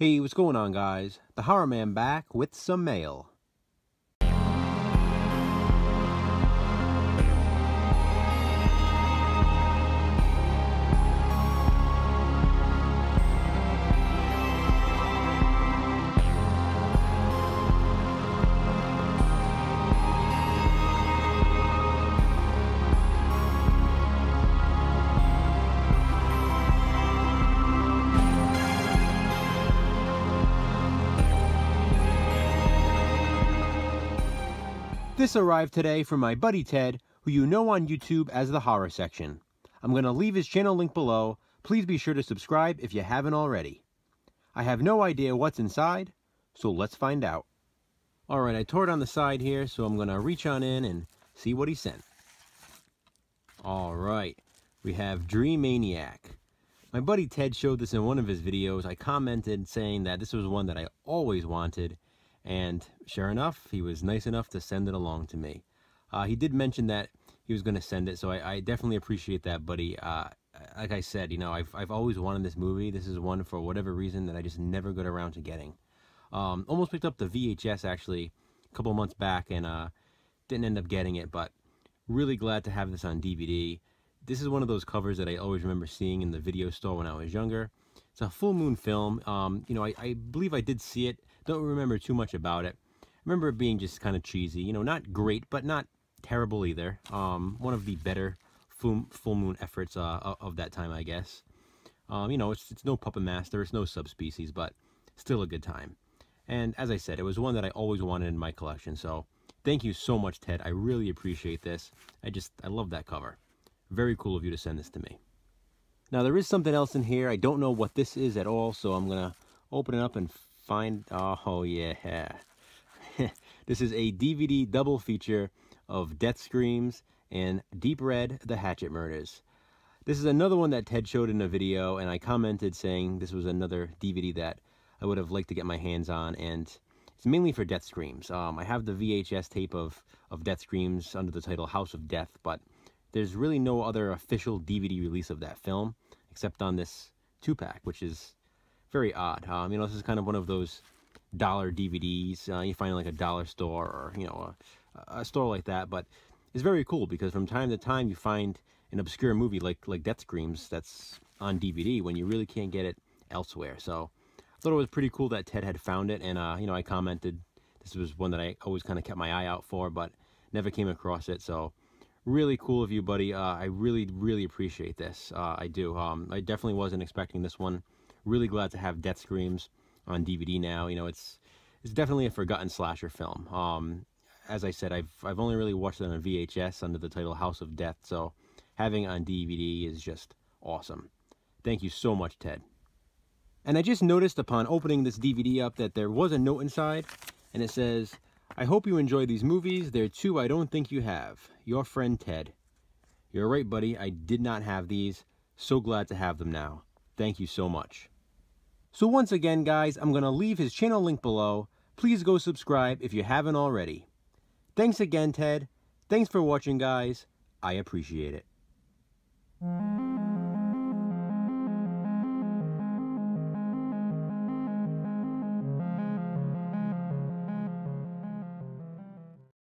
Hey, what's going on, guys? The Horror Man back with some mail. This arrived today from my buddy Ted, who you know on YouTube as the Horror Section. I'm going to leave his channel link below. Please be sure to subscribe if you haven't already. I have no idea what's inside, so let's find out. All right, I tore it on the side here, so I'm going to reach on in and see what he sent. All right, we have Dream Maniac. My buddy Ted showed this in one of his videos. I commented saying that this was one that I always wanted, and sure enough, he was nice enough to send it along to me. Uh, he did mention that he was going to send it, so I, I, definitely appreciate that, buddy. Uh, like I said, you know, I've, I've always wanted this movie. This is one, for whatever reason, that I just never got around to getting. Um, almost picked up the VHS, actually, a couple months back, and uh, didn't end up getting it, but really glad to have this on DVD. This is one of those covers that I always remember seeing in the video store when I was younger. It's a full moon film. Um, you know, I, I believe I did see it don't remember too much about it. I remember it being just kind of cheesy. You know, not great, but not terrible either. Um, one of the better full, full moon efforts uh, of that time, I guess. Um, you know, it's, it's no Puppet Master, it's no subspecies, but still a good time. And as I said, it was one that I always wanted in my collection, so thank you so much, Ted. I really appreciate this. I just, I love that cover. Very cool of you to send this to me. Now, there is something else in here. I don't know what this is at all, so I'm going to open it up and find, oh, oh yeah. this is a DVD double feature of Death Screams and Deep Red, The Hatchet Murders. This is another one that Ted showed in a video, and I commented saying this was another DVD that I would have liked to get my hands on, and it's mainly for Death Screams. Um, I have the VHS tape of, of Death Screams under the title House of Death, but there's really no other official DVD release of that film, except on this two-pack, which is very odd. Um, you know, this is kind of one of those dollar DVDs uh, you find in like a dollar store or, you know, a, a, store like that. But it's very cool because from time to time you find an obscure movie like, like Death Screams that's on DVD when you really can't get it elsewhere. So I thought it was pretty cool that Ted had found it. And, uh, you know, I commented this was one that I always kind of kept my eye out for, but never came across it. So really cool of you, buddy. Uh, I really, really appreciate this. Uh, I do. Um, I definitely wasn't expecting this one really glad to have Death Screams on DVD now. You know, it's it's definitely a forgotten slasher film. Um, as I said, I've I've only really watched it on VHS under the title House of Death, so having on DVD is just awesome. Thank you so much, Ted. And I just noticed upon opening this DVD up that there was a note inside, and it says, I hope you enjoy these movies. There are two I don't think you have. Your friend Ted. You're right, buddy. I did not have these. So glad to have them now. Thank you so much. So once again, guys, I'm going to leave his channel link below. Please go subscribe if you haven't already. Thanks again, Ted. Thanks for watching, guys. I appreciate it.